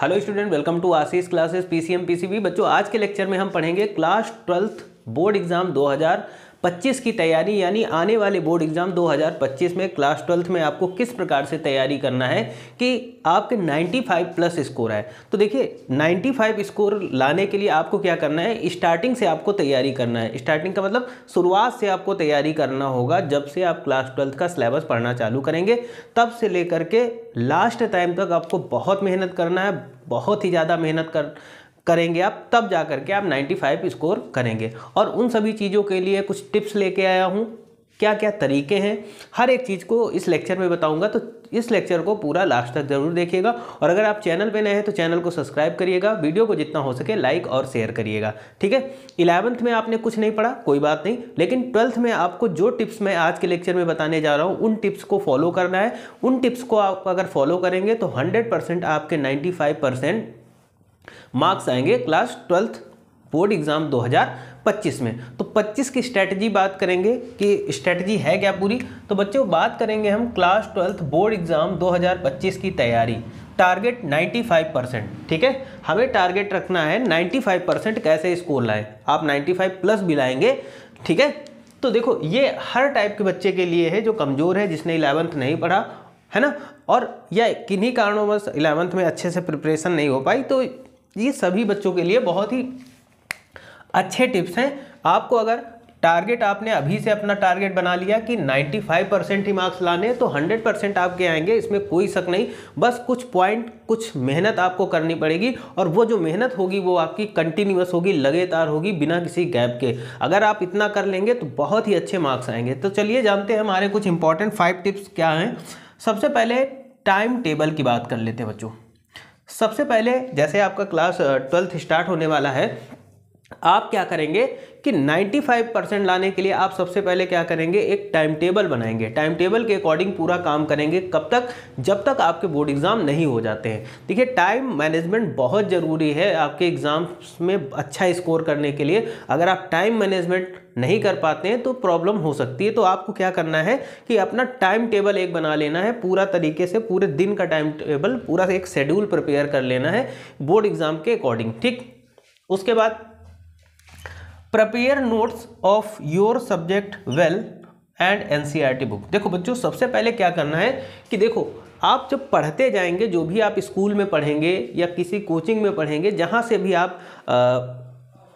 hello student welcome to Ashish classes PCM PCB बच्चों आज के लेक्चर में हम पढ़ेंगे क्लास ट्वेल्थ बोर्ड एग्जाम 25 की तैयारी यानी आने वाले बोर्ड एग्ज़ाम 2025 में क्लास ट्वेल्थ में आपको किस प्रकार से तैयारी करना है कि आपके 95 प्लस स्कोर है तो देखिए 95 स्कोर लाने के लिए आपको क्या करना है स्टार्टिंग से आपको तैयारी करना है स्टार्टिंग का मतलब शुरुआत से आपको तैयारी करना होगा जब से आप क्लास ट्वेल्थ का सिलेबस पढ़ना चालू करेंगे तब से लेकर के लास्ट टाइम तक आपको बहुत मेहनत करना है बहुत ही ज़्यादा मेहनत कर करेंगे आप तब जा करके आप 95 स्कोर करेंगे और उन सभी चीज़ों के लिए कुछ टिप्स लेके आया हूँ क्या क्या तरीके हैं हर एक चीज़ को इस लेक्चर में बताऊंगा तो इस लेक्चर को पूरा लास्ट तक जरूर देखिएगा और अगर आप चैनल पे नए हैं तो चैनल को सब्सक्राइब करिएगा वीडियो को जितना हो सके लाइक और शेयर करिएगा ठीक है इलेवंथ में आपने कुछ नहीं पढ़ा कोई बात नहीं लेकिन ट्वेल्थ में आपको जो टिप्स मैं आज के लेक्चर में बताने जा रहा हूँ उन टिप्स को फॉलो करना है उन टिप्स को आप अगर फॉलो करेंगे तो हंड्रेड आपके नाइन्टी मार्क्स आएंगे क्लास ट्वेल्थ बोर्ड एग्ज़ाम 2025 में तो 25 की स्ट्रैटेजी बात करेंगे कि स्ट्रैटेजी है क्या पूरी तो बच्चों बात करेंगे हम क्लास ट्वेल्थ बोर्ड एग्ज़ाम 2025 की तैयारी टारगेट 95 परसेंट ठीक है हमें टारगेट रखना है 95 परसेंट कैसे स्कोर लाए आप 95 प्लस भी लाएंगे ठीक है तो देखो ये हर टाइप के बच्चे के लिए है जो कमज़ोर है जिसने इलेवंथ नहीं पढ़ा है ना और या किन्हीं कारणों बस इलेवंथ में अच्छे से प्रिपरेशन नहीं हो पाई तो ये सभी बच्चों के लिए बहुत ही अच्छे टिप्स हैं आपको अगर टारगेट आपने अभी से अपना टारगेट बना लिया कि 95 परसेंट ही मार्क्स लाने तो 100 परसेंट आपके आएंगे इसमें कोई शक नहीं बस कुछ पॉइंट कुछ मेहनत आपको करनी पड़ेगी और वो जो मेहनत होगी वो आपकी कंटिन्यूस होगी लगातार होगी बिना किसी गैप के अगर आप इतना कर लेंगे तो बहुत ही अच्छे मार्क्स आएंगे तो चलिए जानते हैं हमारे कुछ इंपॉर्टेंट फाइव टिप्स क्या हैं सबसे पहले टाइम टेबल की बात कर लेते हैं बच्चों सबसे पहले जैसे आपका क्लास ट्वेल्थ स्टार्ट होने वाला है आप क्या करेंगे कि 95 परसेंट लाने के लिए आप सबसे पहले क्या करेंगे एक टाइम टेबल बनाएंगे टाइम टेबल के अकॉर्डिंग पूरा काम करेंगे कब तक जब तक आपके बोर्ड एग्ज़ाम नहीं हो जाते हैं देखिए टाइम मैनेजमेंट बहुत ज़रूरी है आपके एग्ज़ाम्स में अच्छा स्कोर करने के लिए अगर आप टाइम मैनेजमेंट नहीं कर पाते हैं तो प्रॉब्लम हो सकती है तो आपको क्या करना है कि अपना टाइम टेबल एक बना लेना है पूरा तरीके से पूरे दिन का टाइम टेबल पूरा एक शेड्यूल प्रिपेयर कर लेना है बोर्ड एग्ज़ाम के अकॉर्डिंग ठीक उसके बाद prepare notes of your subject well and T book देखो बच्चों सबसे पहले क्या करना है कि देखो आप जब पढ़ते जाएंगे जो भी आप स्कूल में पढ़ेंगे या किसी कोचिंग में पढ़ेंगे जहाँ से भी आप आ,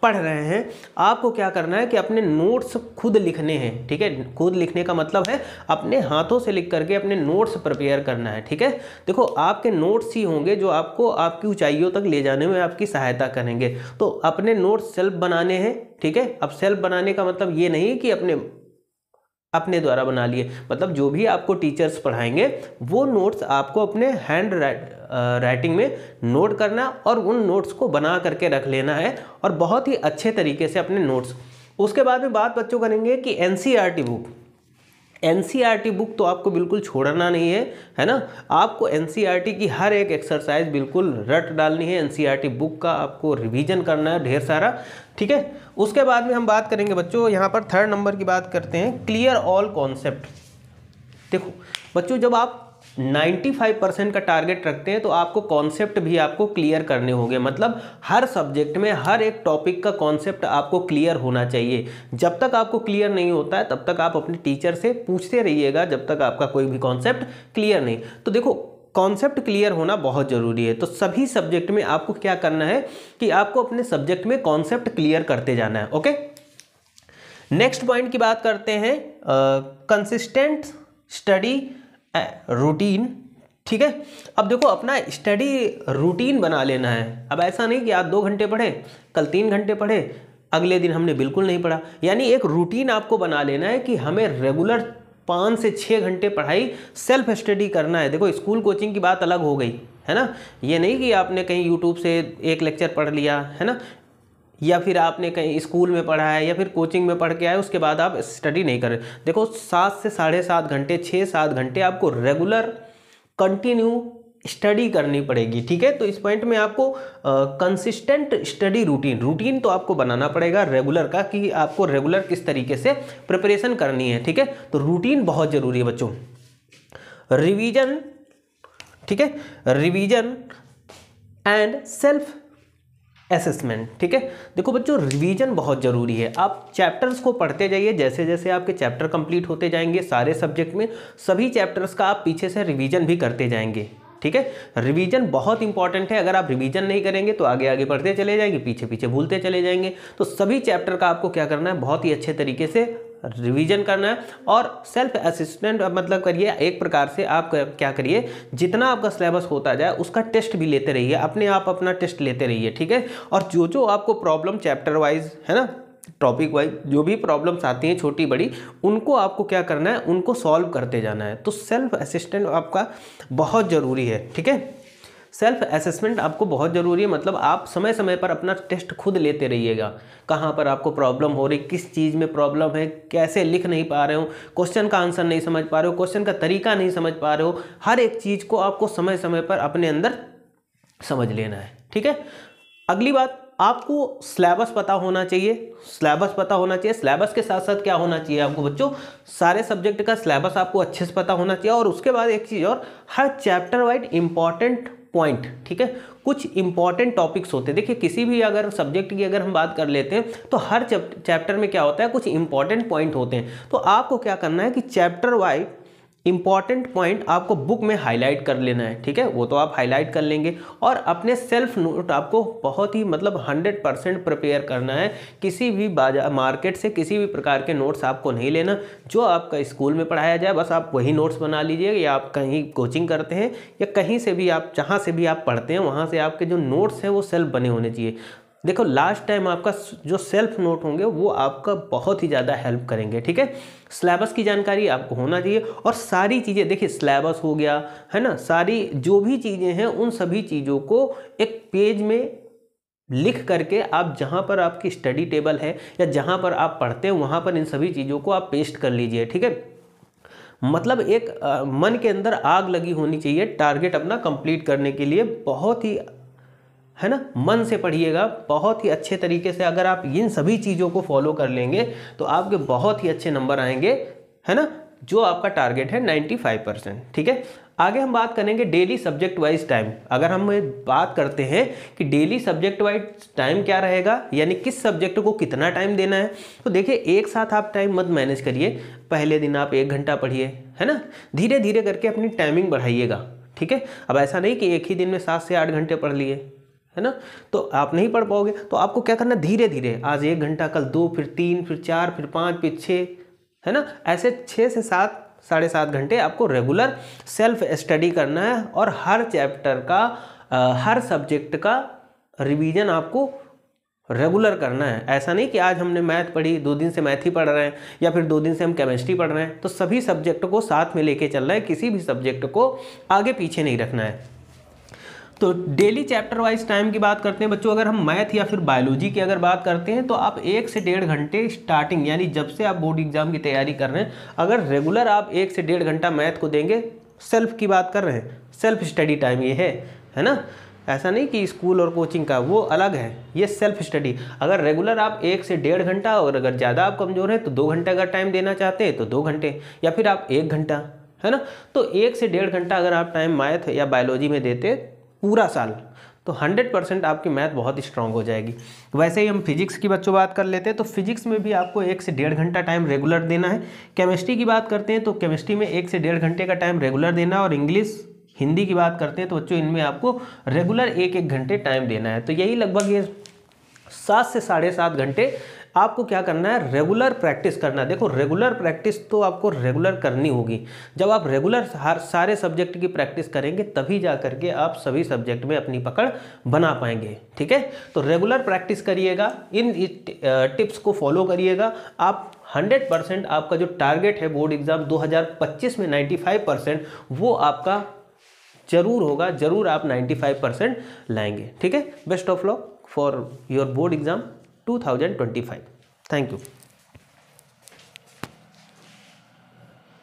पढ़ रहे हैं आपको क्या करना है कि अपने नोट्स खुद लिखने हैं ठीक है खुद लिखने का मतलब है अपने हाथों से लिख करके अपने नोट्स प्रिपेयर करना है ठीक है देखो आपके नोट्स ही होंगे जो आपको आपकी ऊंचाइयों तक ले जाने में आपकी सहायता करेंगे तो अपने नोट्स सेल्फ बनाने हैं ठीक है अब सेल्फ बनाने का मतलब ये नहीं कि अपने अपने द्वारा बना लिए मतलब जो भी आपको टीचर्स पढ़ाएंगे वो नोट्स आपको अपने हैंड राइटिंग में नोट करना और उन नोट्स को बना करके रख लेना है और बहुत ही अच्छे तरीके से अपने नोट्स उसके बाद में बात बच्चों करेंगे कि एन बुक एन बुक तो आपको बिल्कुल छोड़ना नहीं है है ना आपको एन की हर एक एक्सरसाइज बिल्कुल रट डालनी है एन बुक का आपको रिवीजन करना है ढेर सारा ठीक है उसके बाद में हम बात करेंगे बच्चों यहाँ पर थर्ड नंबर की बात करते हैं क्लियर ऑल कॉन्सेप्ट देखो बच्चों जब आप 95 परसेंट का टारगेट रखते हैं तो आपको कॉन्सेप्ट भी आपको क्लियर करने होंगे मतलब हर सब्जेक्ट में हर एक टॉपिक का कॉन्सेप्ट आपको क्लियर होना चाहिए जब तक आपको क्लियर नहीं होता है तब तक आप अपने टीचर से पूछते रहिएगा जब तक आपका कोई भी कॉन्सेप्ट क्लियर नहीं तो देखो कॉन्सेप्ट क्लियर होना बहुत ज़रूरी है तो सभी सब्जेक्ट में आपको क्या करना है कि आपको अपने सब्जेक्ट में कॉन्सेप्ट क्लियर करते जाना है ओके नेक्स्ट पॉइंट की बात करते हैं कंसिस्टेंट स्टडी रूटीन ठीक है अब देखो अपना स्टडी रूटीन बना लेना है अब ऐसा नहीं कि आप दो घंटे पढ़े कल तीन घंटे पढ़े अगले दिन हमने बिल्कुल नहीं पढ़ा यानी एक रूटीन आपको बना लेना है कि हमें रेगुलर पाँच से छः घंटे पढ़ाई सेल्फ स्टडी करना है देखो स्कूल कोचिंग की बात अलग हो गई है ना ये नहीं कि आपने कहीं यूट्यूब से एक लेक्चर पढ़ लिया है ना या फिर आपने कहीं स्कूल में पढ़ा है या फिर कोचिंग में पढ़ के आए उसके बाद आप स्टडी नहीं करें देखो सात से साढ़े सात घंटे छः सात घंटे आपको रेगुलर कंटिन्यू स्टडी करनी पड़ेगी ठीक है तो इस पॉइंट में आपको कंसिस्टेंट स्टडी रूटीन रूटीन तो आपको बनाना पड़ेगा रेगुलर का कि आपको रेगुलर किस तरीके से प्रिपरेशन करनी है ठीक है तो रूटीन बहुत ज़रूरी है बच्चों रिवीजन ठीक है रिवीजन एंड सेल्फ असेसमेंट ठीक है देखो बच्चों रिवीजन बहुत ज़रूरी है आप चैप्टर्स को पढ़ते जाइए जैसे जैसे आपके चैप्टर कंप्लीट होते जाएंगे सारे सब्जेक्ट में सभी चैप्टर्स का आप पीछे से रिवीजन भी करते जाएंगे ठीक है रिवीजन बहुत इंपॉर्टेंट है अगर आप रिवीजन नहीं करेंगे तो आगे आगे पढ़ते चले जाएंगे पीछे पीछे भूलते चले जाएंगे तो सभी चैप्टर का आपको क्या करना है बहुत ही अच्छे तरीके से रिवीजन करना है और सेल्फ असिस्टेंट मतलब करिए एक प्रकार से आप क्या करिए जितना आपका सिलेबस होता जाए उसका टेस्ट भी लेते रहिए अपने आप अपना टेस्ट लेते रहिए ठीक है और जो जो आपको प्रॉब्लम चैप्टर वाइज है ना टॉपिक वाइज जो भी प्रॉब्लम्स आती हैं छोटी बड़ी उनको आपको क्या करना है उनको सॉल्व करते जाना है तो सेल्फ असिस्टेंट आपका बहुत ज़रूरी है ठीक है सेल्फ असेसमेंट आपको बहुत ज़रूरी है मतलब आप समय समय पर अपना टेस्ट खुद लेते रहिएगा कहाँ पर आपको प्रॉब्लम हो रही किस चीज़ में प्रॉब्लम है कैसे लिख नहीं पा रहे हो क्वेश्चन का आंसर नहीं समझ पा रहे हो क्वेश्चन का तरीका नहीं समझ पा रहे हो हर एक चीज़ को आपको समय समय पर अपने अंदर समझ लेना है ठीक है अगली बात आपको सिलेबस पता होना चाहिए सिलेबस पता होना चाहिए सिलेबस के साथ साथ क्या होना चाहिए आपको बच्चों सारे सब्जेक्ट का सिलेबस आपको अच्छे से पता होना चाहिए और उसके बाद एक चीज़ और हर चैप्टर वाइज इंपॉर्टेंट पॉइंट ठीक है कुछ इंपॉर्टेंट टॉपिक्स होते हैं देखिए किसी भी अगर सब्जेक्ट की अगर हम बात कर लेते हैं तो हर चैप्टर में क्या होता है कुछ इंपॉर्टेंट पॉइंट होते हैं तो आपको क्या करना है कि चैप्टर वाइज इंपॉर्टेंट पॉइंट आपको बुक में हाईलाइट कर लेना है ठीक है वो तो आप हाईलाइट कर लेंगे और अपने सेल्फ नोट आपको बहुत ही मतलब 100 परसेंट प्रिपेयर करना है किसी भी बाजार मार्केट से किसी भी प्रकार के नोट्स आपको नहीं लेना जो आपका स्कूल में पढ़ाया जाए बस आप वही नोट्स बना लीजिए या आप कहीं कोचिंग करते हैं या कहीं से भी आप जहाँ से भी आप पढ़ते हैं वहाँ से आपके जो नोट्स हैं वो सेल्फ बने होने चाहिए देखो लास्ट टाइम आपका जो सेल्फ नोट होंगे वो आपका बहुत ही ज़्यादा हेल्प करेंगे ठीक है सिलेबस की जानकारी आपको होना चाहिए और सारी चीज़ें देखिए सिलेबस हो गया है ना सारी जो भी चीज़ें हैं उन सभी चीज़ों को एक पेज में लिख करके आप जहाँ पर आपकी स्टडी टेबल है या जहाँ पर आप पढ़ते हैं वहाँ पर इन सभी चीज़ों को आप पेस्ट कर लीजिए ठीक है मतलब एक आ, मन के अंदर आग लगी होनी चाहिए टारगेट अपना कंप्लीट करने के लिए बहुत ही है ना मन से पढ़िएगा बहुत ही अच्छे तरीके से अगर आप इन सभी चीज़ों को फॉलो कर लेंगे तो आपके बहुत ही अच्छे नंबर आएंगे है ना जो आपका टारगेट है 95 परसेंट ठीक है आगे हम बात करेंगे डेली सब्जेक्ट वाइज टाइम अगर हम बात करते हैं कि डेली सब्जेक्ट वाइज टाइम क्या रहेगा यानी किस सब्जेक्ट को कितना टाइम देना है तो देखिए एक साथ आप टाइम मत मैनेज करिए पहले दिन आप एक घंटा पढ़िए है ना धीरे धीरे करके अपनी टाइमिंग बढ़ाइएगा ठीक है अब ऐसा नहीं कि एक ही दिन में सात से आठ घंटे पढ़ लिए है ना तो आप नहीं पढ़ पाओगे तो आपको क्या करना धीरे धीरे आज एक घंटा कल दो फिर तीन फिर चार फिर पाँच फिर छः है ना ऐसे छः से सात साढ़े सात घंटे आपको रेगुलर सेल्फ स्टडी करना है और हर चैप्टर का आ, हर सब्जेक्ट का रिवीजन आपको रेगुलर करना है ऐसा नहीं कि आज हमने मैथ पढ़ी दो दिन से मैथ ही पढ़ रहे हैं या फिर दो दिन से हम केमिस्ट्री पढ़ रहे हैं तो सभी सब्जेक्ट को साथ में लेके चलना है किसी भी सब्जेक्ट को आगे पीछे नहीं रखना है तो डेली चैप्टर वाइज टाइम की बात करते हैं बच्चों अगर हम मैथ या फिर बायोलॉजी की अगर बात करते हैं तो आप एक से डेढ़ घंटे स्टार्टिंग यानी जब से आप बोर्ड एग्जाम की तैयारी कर रहे हैं अगर रेगुलर आप एक से डेढ़ घंटा मैथ को देंगे सेल्फ की बात कर रहे हैं सेल्फ स्टडी टाइम ये है है ना ऐसा नहीं कि स्कूल और कोचिंग का वो अलग है ये सेल्फ स्टडी अगर रेगुलर आप एक से डेढ़ घंटा और अगर ज़्यादा आप कमज़ोर हैं तो दो घंटे अगर टाइम देना चाहते हैं तो दो घंटे या फिर आप एक घंटा है ना तो एक से डेढ़ घंटा अगर आप टाइम मैथ या बायोलॉजी में देते पूरा साल तो 100 परसेंट आपकी मैथ बहुत स्ट्रांग हो जाएगी वैसे ही हम फिजिक्स की बच्चों बात कर लेते हैं तो फिजिक्स में भी आपको एक से डेढ़ घंटा टाइम रेगुलर देना है केमिस्ट्री की बात करते हैं तो केमिस्ट्री में एक से डेढ़ घंटे का टाइम रेगुलर देना और इंग्लिश हिंदी की बात करते हैं तो बच्चों इनमें आपको रेगुलर एक एक घंटे टाइम देना है तो यही लगभग ये सात से साढ़े सात घंटे आपको क्या करना है रेगुलर प्रैक्टिस करना है देखो रेगुलर प्रैक्टिस तो आपको रेगुलर करनी होगी जब आप रेगुलर हर सारे सब्जेक्ट की प्रैक्टिस करेंगे तभी जा करके आप सभी सब्जेक्ट में अपनी पकड़ बना पाएंगे ठीक है तो रेगुलर प्रैक्टिस करिएगा इन टिप्स को फॉलो करिएगा आप 100 परसेंट आपका जो टारगेट है बोर्ड एग्ज़ाम 2025 में 95 परसेंट वो आपका जरूर होगा जरूर आप 95 परसेंट लाएंगे ठीक है best of luck for your board exam 2025 thank you